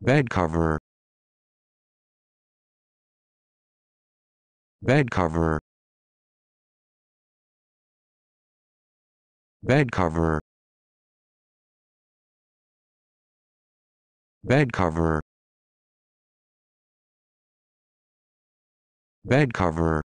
Bed cover. Bed cover. Bed cover. Bed cover. Bed cover.